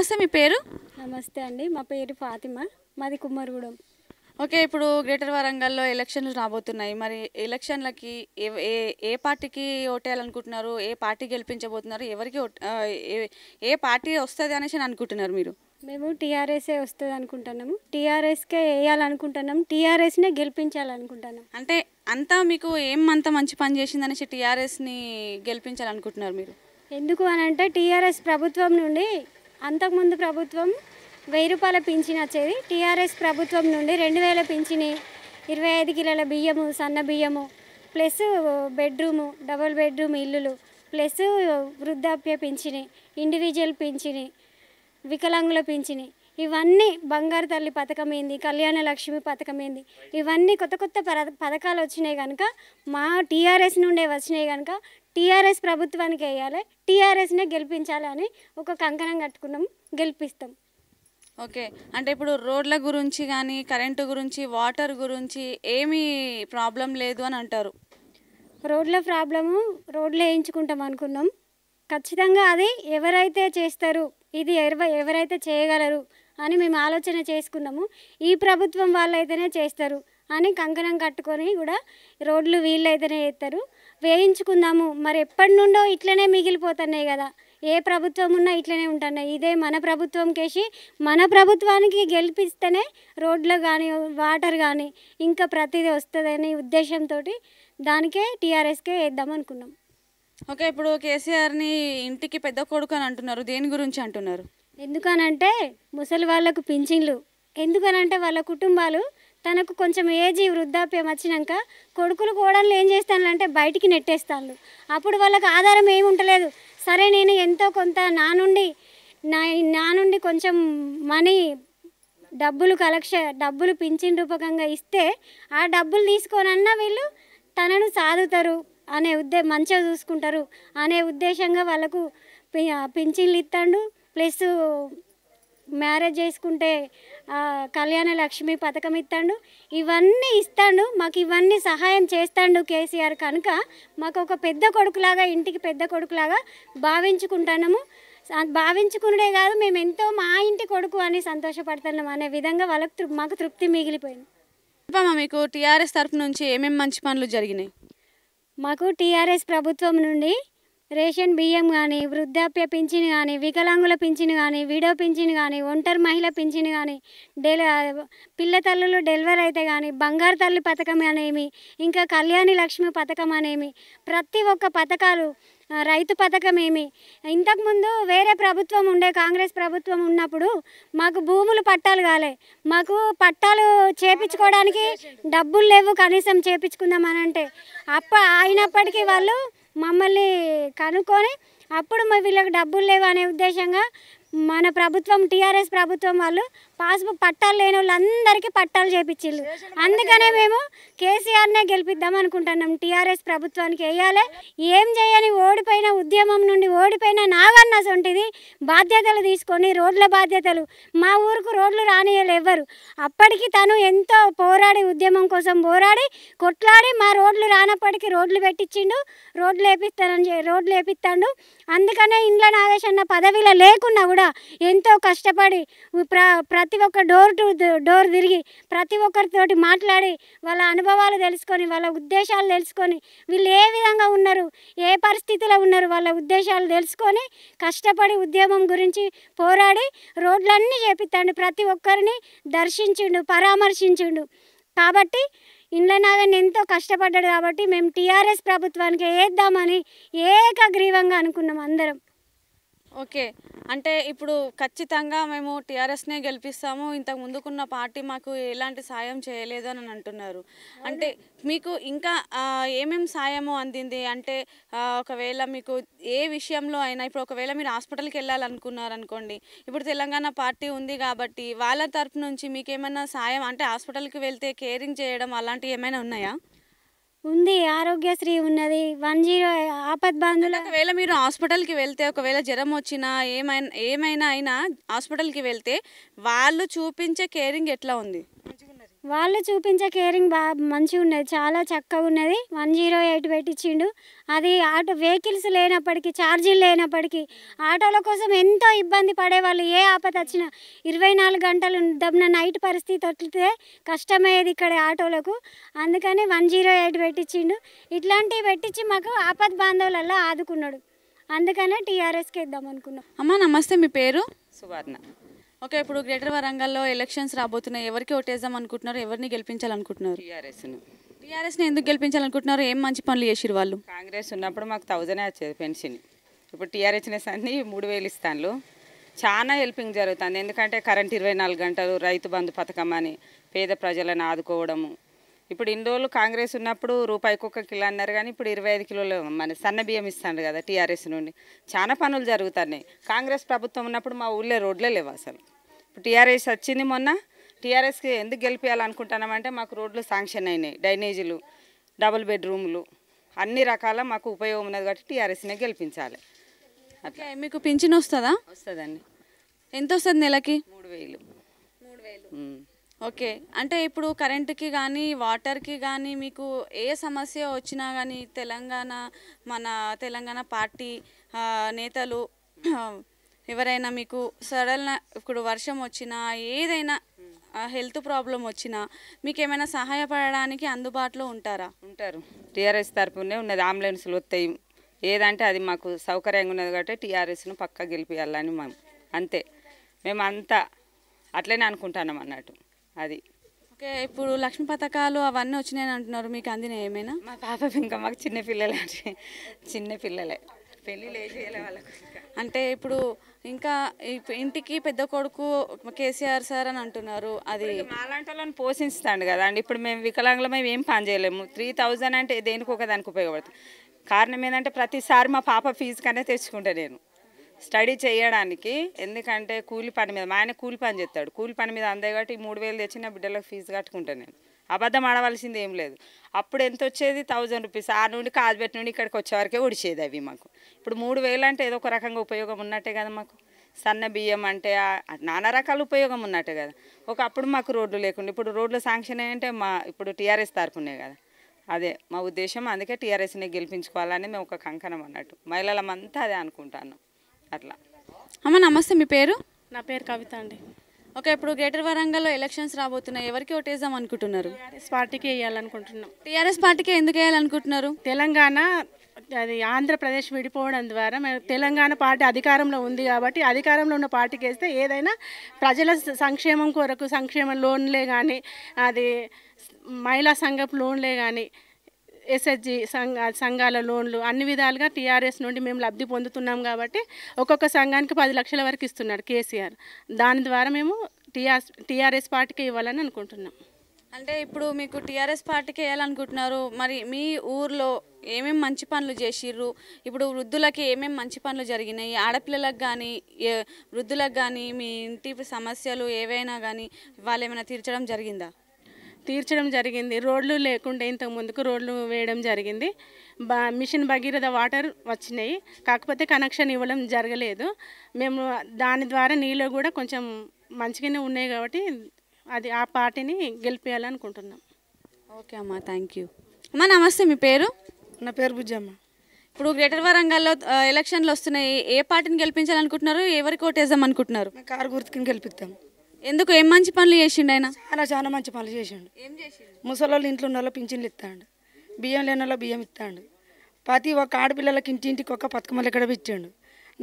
నమస్తే మీ పేరు నమస్తే అండి మా పేరు ఫాతిమా మాది కుమ్మరిగూడెం ఓకే ఇప్పుడు గ్రేటర్ వరంగల్లో ఎలక్షన్లు రాబోతున్నాయి మరి ఎలక్షన్లకి ఏ ఏ పార్టీకి ఓటేయాలనుకుంటున్నారు ఏ పార్టీ గెలిపించబోతున్నారు ఎవరికి ఏ పార్టీ వస్తుంది అనేసి అనుకుంటున్నారు మీరు మేము టీఆర్ఎస్ఏ వస్తుంది అనుకుంటున్నాము టీఆర్ఎస్కే వేయాలనుకుంటున్నాం టీఆర్ఎస్నే గెలిపించాలనుకుంటున్నాం అంటే అంతా మీకు ఏం అంత మంచి పని చేసింది అనేసి టీఆర్ఎస్ని గెలిపించాలనుకుంటున్నారు మీరు ఎందుకు అని అంటే టీఆర్ఎస్ ప్రభుత్వం నుండి అంతకుముందు ప్రభుత్వం వెయ్యి రూపాయల పింఛన్ వచ్చేది టీఆర్ఎస్ ప్రభుత్వం నుండి రెండు వేల పింఛని ఇరవై ఐదు కిలోల బియ్యము సన్న బియ్యము ప్లస్ బెడ్రూము డబుల్ బెడ్రూమ్ ఇల్లులు ప్లస్ వృద్ధాప్య పింఛని ఇండివిజువల్ పింఛని వికలాంగుల పింఛని ఇవన్నీ బంగారు తల్లి పథకం ఏంది కళ్యాణ లక్ష్మి పథకం ఏంది ఇవన్నీ కొత్త కొత్త పథకాలు వచ్చినాయి కనుక మా టీఆర్ఎస్ నుండే వచ్చినాయి కనుక టీఆర్ఎస్ ప్రభుత్వానికి వేయాలి టీఆర్ఎస్నే గెలిపించాలని ఒక కంకణం కట్టుకున్నాం గెలిపిస్తాం ఓకే అంటే ఇప్పుడు రోడ్ల గురించి కానీ కరెంటు గురించి వాటర్ గురించి ఏమీ ప్రాబ్లం లేదు అని అంటారు రోడ్ల ప్రాబ్లము రోడ్లు వేయించుకుంటాం అనుకున్నాం ఖచ్చితంగా అది ఎవరైతే చేస్తారు ఇది ఎవ ఎవరైతే చేయగలరు అని మేము ఆలోచన చేసుకున్నాము ఈ ప్రభుత్వం వాళ్ళైతేనే చేస్తారు అని కంకణం కట్టుకొని కూడా రోడ్లు వీళ్ళైతేనే చేస్తారు వేయించుకుందాము మరి ఎప్పటి నుండో ఇట్లనే మిగిలిపోతున్నాయి కదా ఏ ప్రభుత్వం ఉన్నా ఇట్లనే ఉంటున్నాయి ఇదే మన ప్రభుత్వం కేసి మన ప్రభుత్వానికి గెలిపిస్తేనే రోడ్లు కానీ వాటర్ కానీ ఇంకా ప్రతిదీ వస్తుందనే ఉద్దేశంతో దానికే టీఆర్ఎస్కే వేద్దాం అనుకున్నాం ఓకే ఇప్పుడు కేసీఆర్ని ఇంటికి పెద్ద కొడుకు అని అంటున్నారు దేని గురించి అంటున్నారు ఎందుకనంటే ముసలి వాళ్ళకు పింఛన్లు ఎందుకనంటే వాళ్ళ కుటుంబాలు తనకు కొంచెం ఏజీ వృద్ధాప్యం వచ్చినాక కొడుకులు కోడళ్ళు ఏం చేస్తాను అంటే బయటికి నెట్టేస్తాను అప్పుడు వాళ్ళకి ఆధారం ఏమి ఉండలేదు సరే నేను ఎంతో కొంత నా నుండి నా నా నుండి కొంచెం మనీ డబ్బులు కలెక్షన్ డబ్బులు పింఛన్ రూపకంగా ఇస్తే ఆ డబ్బులు తీసుకోనన్నా వీళ్ళు తనను సాదుతారు అనే ఉద్దే మంచిగా చూసుకుంటారు అనే ఉద్దేశంగా వాళ్ళకు పింఛన్లు ఇస్తాడు ప్లస్ మ్యారేజ్ చేసుకుంటే కళ్యాణ లక్ష్మి పథకం ఇస్తాడు ఇవన్నీ ఇస్తాడు మాకు ఇవన్నీ సహాయం చేస్తాడు కేసీఆర్ కనుక మాకు ఒక పెద్ద కొడుకులాగా ఇంటికి పెద్ద కొడుకులాగా భావించుకుంటున్నాము భావించుకునే కాదు మేము ఎంతో మా ఇంటి కొడుకు అని సంతోషపడుతున్నాం అనే విధంగా వాళ్ళకు మాకు తృప్తి మిగిలిపోయింది చెప్పమ్మా మీకు టీఆర్ఎస్ తరఫు నుంచి ఏమేమి మంచి పనులు జరిగినాయి మాకు టీఆర్ఎస్ ప్రభుత్వం నుండి రేషన్ బియ్యం కానీ వృద్ధాప్య పింఛన్ కానీ వికలాంగుల పింఛన్ కానీ విడో పింఛన్ కానీ ఒంటరి మహిళ పింఛన్ కానీ డెలి పిల్ల తల్లులు డెలివరీ అయితే కానీ బంగారు తల్లి పథకం అనేమి ఇంకా కళ్యాణి లక్ష్మి పథకం అనేమి ప్రతి ఒక్క పథకాలు రైతు పథకం ఏమి ఇంతకుముందు వేరే ప్రభుత్వం ఉండే కాంగ్రెస్ ప్రభుత్వం ఉన్నప్పుడు మాకు భూములు పట్టాలు కాలే మాకు పట్టాలు చేపించుకోవడానికి డబ్బులు లేవు కనీసం చేపించుకుందామని అంటే అప్ప అయినప్పటికీ వాళ్ళు మమ్మల్ని కనుక్కొని అప్పుడు మా వీళ్ళకి డబ్బులు లేవు అనే ఉద్దేశంగా మన ప్రభుత్వం టీఆర్ఎస్ ప్రభుత్వం వాళ్ళు పాస్బుక్ పట్టాలు లేని వాళ్ళందరికీ పట్టాలు చేపించారు అందుకనే మేము కేసీఆర్నే గెలిపిద్దాం అనుకుంటున్నాం టీఆర్ఎస్ ప్రభుత్వానికి వేయాలి ఏం చేయని ఓడిపోయిన ఉద్యమం నుండి ఓడిపోయిన నాగన్న సొంటిది బాధ్యతలు తీసుకొని రోడ్ల బాధ్యతలు మా ఊరుకు రోడ్లు రానియలు ఎవ్వరు అప్పటికి తను ఎంతో పోరాడి ఉద్యమం కోసం పోరాడి కొట్లాడి మా రోడ్లు రానప్పటికీ రోడ్లు పెట్టించిండు రోడ్లు వేపిస్తానని రోడ్లు వేపిస్తాడు అందుకనే ఇండ్ల నాగేశన్న పదవిలో లేకున్నా కూడా కూడా ఎంతో కష్టపడి ప్ర ప్రతి ఒక్క డోర్ టు డోర్ తిరిగి ప్రతి ఒక్కరితోటి మాట్లాడి వాళ్ళ అనుభవాలు తెలుసుకొని వాళ్ళ ఉద్దేశాలు తెలుసుకొని వీళ్ళు ఏ విధంగా ఉన్నారు ఏ పరిస్థితిలో ఉన్నారు వాళ్ళ ఉద్దేశాలు తెలుసుకొని కష్టపడి ఉద్యమం గురించి పోరాడి రోడ్లన్నీ చేపిస్తాడు ప్రతి ఒక్కరిని దర్శించిండు పరామర్శించిండు కాబట్టి నాగన్ ఎంతో కష్టపడ్డాడు కాబట్టి మేము టీఆర్ఎస్ ప్రభుత్వానికి వేద్దామని ఏకగ్రీవంగా అనుకున్నాం అందరం ఓకే అంటే ఇప్పుడు ఖచ్చితంగా మేము టీఆర్ఎస్నే గెలిపిస్తాము ఇంతకు ముందుకున్న పార్టీ మాకు ఎలాంటి సాయం చేయలేదు అని అంటున్నారు అంటే మీకు ఇంకా ఏమేమి సాయము అందింది అంటే ఒకవేళ మీకు ఏ విషయంలో అయినా ఇప్పుడు ఒకవేళ మీరు హాస్పిటల్కి వెళ్ళాలనుకున్నారనుకోండి ఇప్పుడు తెలంగాణ పార్టీ ఉంది కాబట్టి వాళ్ళ తరపు నుంచి మీకు ఏమైనా సాయం అంటే హాస్పిటల్కి వెళ్తే కేరింగ్ చేయడం అలాంటివి ఏమైనా ఉన్నాయా ఉంది ఆరోగ్యశ్రీ ఉన్నది వన్ జీరో ఆపద్ బాంధుల ఒకవేళ మీరు హాస్పిటల్కి వెళ్తే ఒకవేళ జ్వరం వచ్చినా ఏమైనా ఏమైనా అయినా హాస్పిటల్కి వెళ్తే వాళ్ళు చూపించే కేరింగ్ ఎట్లా ఉంది వాళ్ళు చూపించే కేరింగ్ బాగా మంచిగా ఉన్నది చాలా చక్కగా ఉన్నది వన్ జీరో ఎయిట్ పెట్టించిండు అది ఆటో వెహికల్స్ లేనప్పటికీ ఛార్జీలు లేనప్పటికీ ఆటోల కోసం ఎంతో ఇబ్బంది పడేవాళ్ళు ఏ ఆపద వచ్చినా ఇరవై నాలుగు గంటలు దమ్మిన నైట్ పరిస్థితి వచ్చితే కష్టమయ్యేది ఇక్కడ ఆటోలకు అందుకని వన్ జీరో ఎయిట్ పెట్టించిండు ఇట్లాంటివి పెట్టించి మాకు ఆపద బాంధవులలో ఆదుకున్నాడు అందుకనే టీఆర్ఎస్కి ఇద్దాం అనుకున్నాం అమ్మ నమస్తే మీ పేరు సువర్ణ ఓకే ఇప్పుడు గ్రేటర్ వరంగల్లో ఎలక్షన్స్ రాబోతున్నాయి ఎవరికి ఓటేద్దాం అనుకుంటున్నారు ఎవరిని గెలిపించాలనుకుంటున్నారు టీఆర్ఎస్ను టీఆర్ఎస్ని ఎందుకు గెలిపించాలనుకుంటున్నారు ఏం మంచి పనులు చేసిరు వాళ్ళు కాంగ్రెస్ ఉన్నప్పుడు మాకు థౌజండ్ వచ్చేది పెన్షన్ ఇప్పుడు టీఆర్ఎస్నెస్ అన్ని మూడు వేలు ఇస్తాను చాలా హెల్పింగ్ జరుగుతుంది ఎందుకంటే కరెంట్ ఇరవై నాలుగు గంటలు రైతు బంధు పథకం అని పేద ప్రజలను ఆదుకోవడము ఇప్పుడు ఇన్ని రోజులు కాంగ్రెస్ ఉన్నప్పుడు రూపాయికి ఒక్క కిలో అన్నారు కానీ ఇప్పుడు ఇరవై ఐదు కిలోలు మన సన్న బియ్యం ఇస్తాడు కదా టీఆర్ఎస్ నుండి చాలా పనులు జరుగుతున్నాయి కాంగ్రెస్ ప్రభుత్వం ఉన్నప్పుడు మా ఊళ్ళో రోడ్లే లేవు అసలు ఇప్పుడు టీఆర్ఎస్ వచ్చింది మొన్న టీఆర్ఎస్కి ఎందుకు గెలిపించాలనుకుంటున్నామంటే మాకు రోడ్లు శాంక్షన్ అయినాయి డైనేజీలు డబుల్ బెడ్రూమ్లు అన్ని రకాల మాకు ఉపయోగం ఉన్నది కాబట్టి టీఆర్ఎస్నే గెలిపించాలి అట్లా మీకు పింఛన్ వస్తుందా వస్తుందండి ఎంత వస్తుంది నెలకి మూడు వేలు మూడు వేలు ఓకే అంటే ఇప్పుడు కరెంట్కి కానీ వాటర్కి కానీ మీకు ఏ సమస్య వచ్చినా కానీ తెలంగాణ మన తెలంగాణ పార్టీ నేతలు ఎవరైనా మీకు సడన్ ఇప్పుడు వర్షం వచ్చినా ఏదైనా హెల్త్ ప్రాబ్లం వచ్చినా మీకు ఏమైనా సహాయపడడానికి అందుబాటులో ఉంటారా ఉంటారు టీఆర్ఎస్ తరఫునే ఉన్నది అంబులెన్స్లు వస్తాయి ఏదంటే అది మాకు సౌకర్యంగా ఉన్నది కాబట్టి టీఆర్ఎస్ను పక్కా గెలిపియాలని మేము అంతే మేము అంతా అట్లనే అనుకుంటున్నాం అన్నట్టు అది ఓకే ఇప్పుడు లక్ష్మీ పథకాలు అవన్నీ వచ్చినాయని అంటున్నారు మీకు అందిన ఏమైనా మా పాప ఇంకా మాకు చిన్న పిల్లలే అంటే చిన్న పిల్లలే పెళ్ళిళ్ళు చేయాలి వాళ్ళకు అంటే ఇప్పుడు ఇంకా ఇంటికి పెద్ద కొడుకు కేసీఆర్ సార్ అని అంటున్నారు అది మాలాంటి వాళ్ళని పోషిస్తాడు కదా అండి ఇప్పుడు మేము వికలాంగులమై ఏం పని చేయలేము త్రీ థౌజండ్ అంటే దేనికి ఒక దానికి ఉపయోగపడుతుంది కారణం ఏంటంటే ప్రతిసారి మా పాప ఫీజు కనే తెచ్చుకుంటా నేను స్టడీ చేయడానికి ఎందుకంటే కూలి పని మీద మా ఆయన కూలి పని చేస్తాడు కూలి పని మీద అందే కాబట్టి మూడు వేలు తెచ్చిన బిడ్డలకు ఫీజు కట్టుకుంటాను నేను అబద్ధం ఆడవలసింది ఏం లేదు అప్పుడు ఎంత వచ్చేది థౌజండ్ రూపీస్ ఆ నుండి కాజ్బెట్ నుండి ఇక్కడికి వచ్చేవరకే ఉడిచేది అవి మాకు ఇప్పుడు మూడు వేలు అంటే ఏదో ఒక రకంగా ఉపయోగం ఉన్నట్టే కదా మాకు సన్న బియ్యం అంటే నానా రకాల ఉపయోగం ఉన్నట్టే కదా ఒకప్పుడు మాకు రోడ్లు లేకుండా ఇప్పుడు రోడ్లు శాంక్షన్ అంటే మా ఇప్పుడు టీఆర్ఎస్ తరపునే కదా అదే మా ఉద్దేశం అందుకే టీఆర్ఎస్ని గెలిపించుకోవాలని మేము ఒక కంకణం అన్నట్టు మహిళలమంతా అదే అనుకుంటాను అట్లా అమ్మ నమస్తే మీ పేరు నా పేరు కవిత అండి ఓకే ఇప్పుడు గ్రేటర్ వరంగల్లో ఎలక్షన్స్ రాబోతున్నాయి ఎవరికి ఓటేద్దాం అనుకుంటున్నారు టీఆర్ఎస్ పార్టీకి వేయాలనుకుంటున్నాం టీఆర్ఎస్ పార్టీకి ఎందుకు వేయాలనుకుంటున్నారు తెలంగాణ అది ఆంధ్రప్రదేశ్ విడిపోవడం ద్వారా మేము తెలంగాణ పార్టీ అధికారంలో ఉంది కాబట్టి అధికారంలో ఉన్న పార్టీకి వేస్తే ఏదైనా ప్రజల సంక్షేమం కొరకు సంక్షేమ లోన్లే కానీ అది మహిళా సంఘం లోన్లే కానీ ఎస్ఎస్జి సంఘ సంఘాల లోన్లు అన్ని విధాలుగా టీఆర్ఎస్ నుండి మేము లబ్ధి పొందుతున్నాం కాబట్టి ఒక్కొక్క సంఘానికి పది లక్షల వరకు ఇస్తున్నాడు కేసీఆర్ దాని ద్వారా మేము టీఆర్ టీఆర్ఎస్ పార్టీకి ఇవ్వాలని అనుకుంటున్నాం అంటే ఇప్పుడు మీకు టీఆర్ఎస్ పార్టీకి వేయాలనుకుంటున్నారు మరి మీ ఊర్లో ఏమేం మంచి పనులు చేసిర్రు ఇప్పుడు వృద్ధులకి ఏమేమి మంచి పనులు జరిగినాయి ఆడపిల్లలకు కానీ వృద్ధులకు కానీ మీ ఇంటి సమస్యలు ఏవైనా కానీ వాళ్ళు ఏమైనా తీర్చడం జరిగిందా తీర్చడం జరిగింది రోడ్లు లేకుండా ఇంతకు ముందుకు రోడ్లు వేయడం జరిగింది బా మిషన్ భగీరథ వాటర్ వచ్చినాయి కాకపోతే కనెక్షన్ ఇవ్వడం జరగలేదు మేము దాని ద్వారా నీళ్ళు కూడా కొంచెం మంచిగానే ఉన్నాయి కాబట్టి అది ఆ పార్టీని గెలిపేయాలనుకుంటున్నాం ఓకే అమ్మా థ్యాంక్ యూ అమ్మా నమస్తే మీ పేరు నా పేరు బుజ్జమ్మ ఇప్పుడు గ్రేటర్ వరంగల్లో ఎలక్షన్లు వస్తున్నాయి ఏ పార్టీని గెలిపించాలనుకుంటున్నారు ఎవరికి ఓటేద్దాం అనుకుంటున్నారు కారు గుర్తుకుని గెలిపిద్దాం ఎందుకు ఏం మంచి పనులు చేసిండు ఆయన చాలా చాలా మంచి పనులు చేసిండు ఏం ముసలోళ్ళు ఇంట్లో ఉన్న వాళ్ళు పింఛన్లు ఇస్తాడు బియ్యం లేని వాళ్ళు బియ్యం ఇస్తాడు ప్రతి ఒక్క ఆడపిల్లలకి ఇంటింటికి ఒక్క పథకం ఇక్కడ పెట్టిండు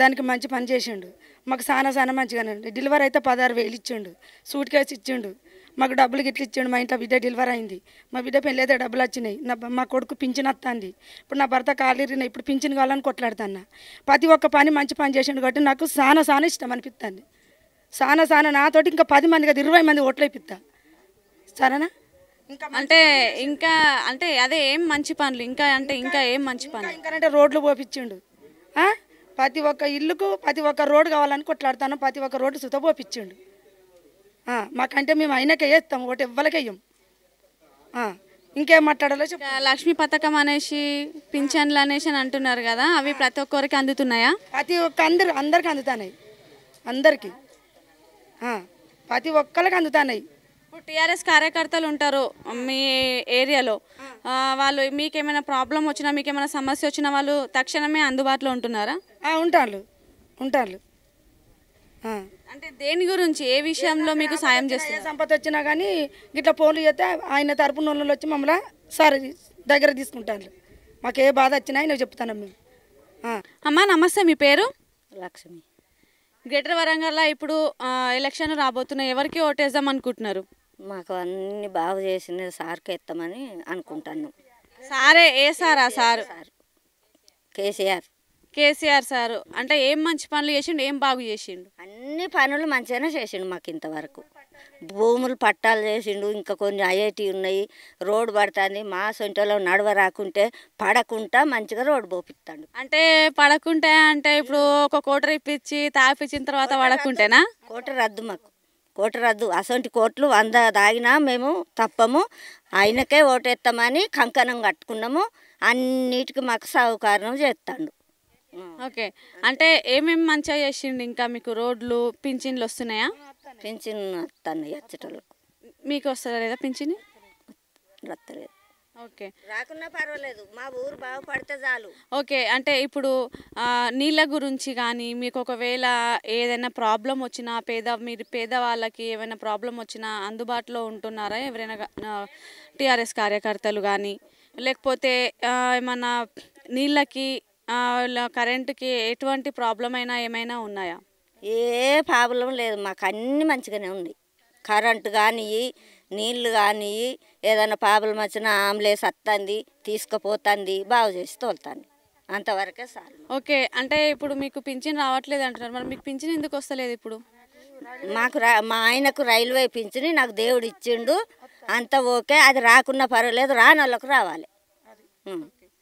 దానికి మంచి పని చేసిండు మాకు చాలా చాలా మంచిగానే డెలివరీ అయితే పదహారు వేలు ఇచ్చిండు సూట్ కేస్ ఇచ్చిండు మాకు డబ్బులు గిట్లు ఇచ్చిండు మా ఇంట్లో బిడ్డ డెలివరీ అయింది మా బిడ్డ అయితే డబ్బులు వచ్చినాయి నా మా కొడుకు పింఛన్ వస్తుంది ఇప్పుడు నా భర్త కాలేరిన ఇప్పుడు పింఛన్ కావాలని కొట్లాడుతున్నా ప్రతి ఒక్క పని మంచి పని చేసిండు కాబట్టి నాకు చాలా చాలా ఇష్టం అనిపిస్తుంది సానా సానా నాతోటి ఇంకా పది మంది కదా ఇరవై మంది అయిపోతా సరేనా ఇంకా అంటే ఇంకా అంటే అదే ఏం మంచి పనులు ఇంకా అంటే ఇంకా ఏం మంచి పనులు ఇంకా అంటే రోడ్లు పోపించిండు ప్రతి ఒక్క ఇల్లుకు ప్రతి ఒక్క రోడ్డు కావాలని కొట్లాడతాను ప్రతి ఒక్క రోడ్డు సుత పోపించిండు మాకంటే మేము అయినాకే వేస్తాం ఒకటి ఇవ్వలకేయం ఇంకేం మాట్లాడాలో లక్ష్మీ పథకం అనేసి పింఛన్లు అనేసి అని అంటున్నారు కదా అవి ప్రతి ఒక్కరికి అందుతున్నాయా ప్రతి ఒక్క అందరు అందరికి అందుతున్నాయి అందరికీ ప్రతి ఒక్కరికి అందుతున్నాయి ఇప్పుడు టీఆర్ఎస్ కార్యకర్తలు ఉంటారు మీ ఏరియాలో వాళ్ళు మీకేమైనా ప్రాబ్లం వచ్చినా మీకేమైనా సమస్య వచ్చినా వాళ్ళు తక్షణమే అందుబాటులో ఉంటున్నారా ఉంటారు ఉంటారు అంటే దేని గురించి ఏ విషయంలో మీకు సాయం చేస్తారు సంపద వచ్చినా కానీ ఇట్లా ఫోన్లు చేస్తే ఆయన తరపు నోళ్ళు వచ్చి మమ్మల్ని సార్ దగ్గర తీసుకుంటారు మాకు ఏ బాధ వచ్చినా ఆయన చెప్తాను మేము అమ్మా నమస్తే మీ పేరు లక్ష్మి గ్రేటర్ లో ఇప్పుడు ఎలక్షన్ రాబోతున్నాయి ఎవరికి ఓటేద్దాం అనుకుంటున్నారు మాకు అన్ని బాగు చేసిన సార్కి ఎత్తామని అనుకుంటాను సారే ఏ సారా సార్ కేసీఆర్ కేసీఆర్ సారు అంటే ఏం మంచి పనులు చేసిండు ఏం బాగు చేసిండు అన్ని పనులు మంచిగానే చేసిండు మాకు ఇంతవరకు భూములు పట్టాలు చేసిండు ఇంకా కొన్ని ఐఐటీ ఉన్నాయి రోడ్డు పడుతుంది మా సొంటలో నడవ రాకుంటే పడకుండా మంచిగా రోడ్డు పోపిస్తాడు అంటే పడకుంటే అంటే ఇప్పుడు ఒక కోటర్ ఇప్పించి తాపించిన తర్వాత పడకుంటేనా కోటర్ రద్దు మాకు కోట రద్దు అసంటి కోట్లు వంద దాగినా మేము తప్పము ఆయనకే ఓటేస్తామని కంకణం కట్టుకున్నాము అన్నిటికీ మాకు సౌకర్యం చేస్తాడు ఓకే అంటే ఏమేమి మంచిగా చేసిండు ఇంకా మీకు రోడ్లు పింఛన్లు వస్తున్నాయా పింఛన్ వచ్చేటోళ్ళకు మీకు వస్తుందా లేదా పింఛన్ రత్తలేదు ఓకే రాకున్నా పర్వాలేదు మా ఊరు బాగుపడితే చాలు ఓకే అంటే ఇప్పుడు నీళ్ళ గురించి కానీ మీకు ఒకవేళ ఏదైనా ప్రాబ్లం వచ్చినా పేద మీరు పేదవాళ్ళకి ఏమైనా ప్రాబ్లం వచ్చినా అందుబాటులో ఉంటున్నారా ఎవరైనా టీఆర్ఎస్ కార్యకర్తలు కానీ లేకపోతే ఏమన్నా నీళ్ళకి కరెంటుకి ఎటువంటి ప్రాబ్లం అయినా ఏమైనా ఉన్నాయా ఏ ప్రాబ్లం లేదు మాకు అన్నీ మంచిగానే ఉన్నాయి కరెంటు కానీ నీళ్లు కానీ ఏదైనా ప్రాబ్లం వచ్చినా ఆంబులెన్స్ వస్తుంది తీసుకుపోతుంది బాగు చేసి తోలుతాను అంతవరకే సార్ ఓకే అంటే ఇప్పుడు మీకు పింఛన్ రావట్లేదు అంటున్నారు మరి మీకు పింఛన్ ఎందుకు వస్తలేదు ఇప్పుడు మాకు మా ఆయనకు రైల్వే పింఛని నాకు దేవుడు ఇచ్చిండు అంత ఓకే అది రాకున్నా పర్వాలేదు రాని వాళ్ళకు రావాలి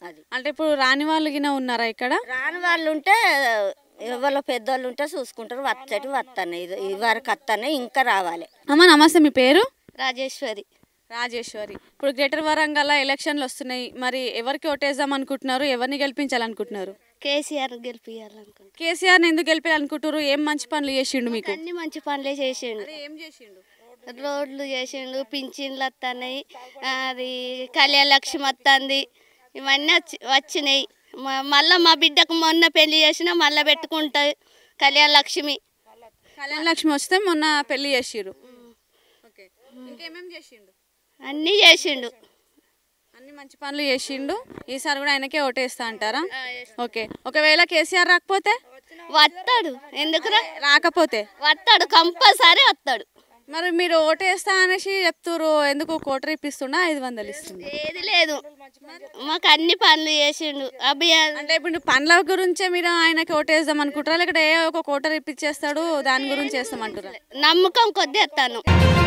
అది అంటే ఇప్పుడు రాని వాళ్ళు గిన ఉన్నారా ఇక్కడ రాని వాళ్ళు ఉంటే ఎవరో పెద్దోళ్ళు ఉంటే చూసుకుంటారు వత్తటి వస్తాను ఇది వరకు వస్తాను ఇంకా రావాలి అమ్మ నమస్తే మీ పేరు రాజేశ్వరి రాజేశ్వరి ఇప్పుడు గ్రేటర్ వరంగల్ ఎలక్షన్లు వస్తున్నాయి మరి ఎవరికి ఓటేద్దాం అనుకుంటున్నారు ఎవరిని గెలిపించాలనుకుంటున్నారు కేసీఆర్ గెలిపించాలనుకుంటున్నారు కేసీఆర్ ఎందుకు గెలిపించాలనుకుంటున్నారు ఏం మంచి పనులు చేసిండు మీకు అన్ని మంచి పనులే చేసిండు ఏం చేసిండు రోడ్లు చేసిండు పింఛన్లు వస్తున్నాయి అది కళ్యాణ లక్ష్మి వస్తుంది ఇవన్నీ వచ్చి వచ్చినాయి మళ్ళీ మా బిడ్డకు మొన్న పెళ్లి చేసినా మళ్ళీ పెట్టుకుంటుంది కళ్యాణ లక్ష్మి కళ్యాణ లక్ష్మి వస్తే మొన్న పెళ్లి చేసిండు అన్నీ చేసిండు అన్ని మంచి పనులు చేసిండు ఈసారి కూడా ఆయనకే ఓటేస్తా అంటారా ఓకే ఒకవేళ కేసీఆర్ రాకపోతే వస్తాడు ఎందుకు రాకపోతే వస్తాడు కంపల్సరీ వస్తాడు మరి మీరు ఓటేస్తా అనేసి చెప్తారు ఎందుకు కోటర్ ఇప్పిస్తున్నా ఐదు వందలు ఇస్తుంది ఏది లేదు మాకు అన్ని పనులు చేసిండు అభియాన్ అంటే ఇప్పుడు పనుల గురించే మీరు ఆయనకి ఓటేద్దాం అనుకుంటారా లేకపోతే ఏ ఒక కోటర్ ఇప్పించేస్తాడు దాని గురించి వేస్తామంటారా నమ్మకం కొద్ది ఎత్తాను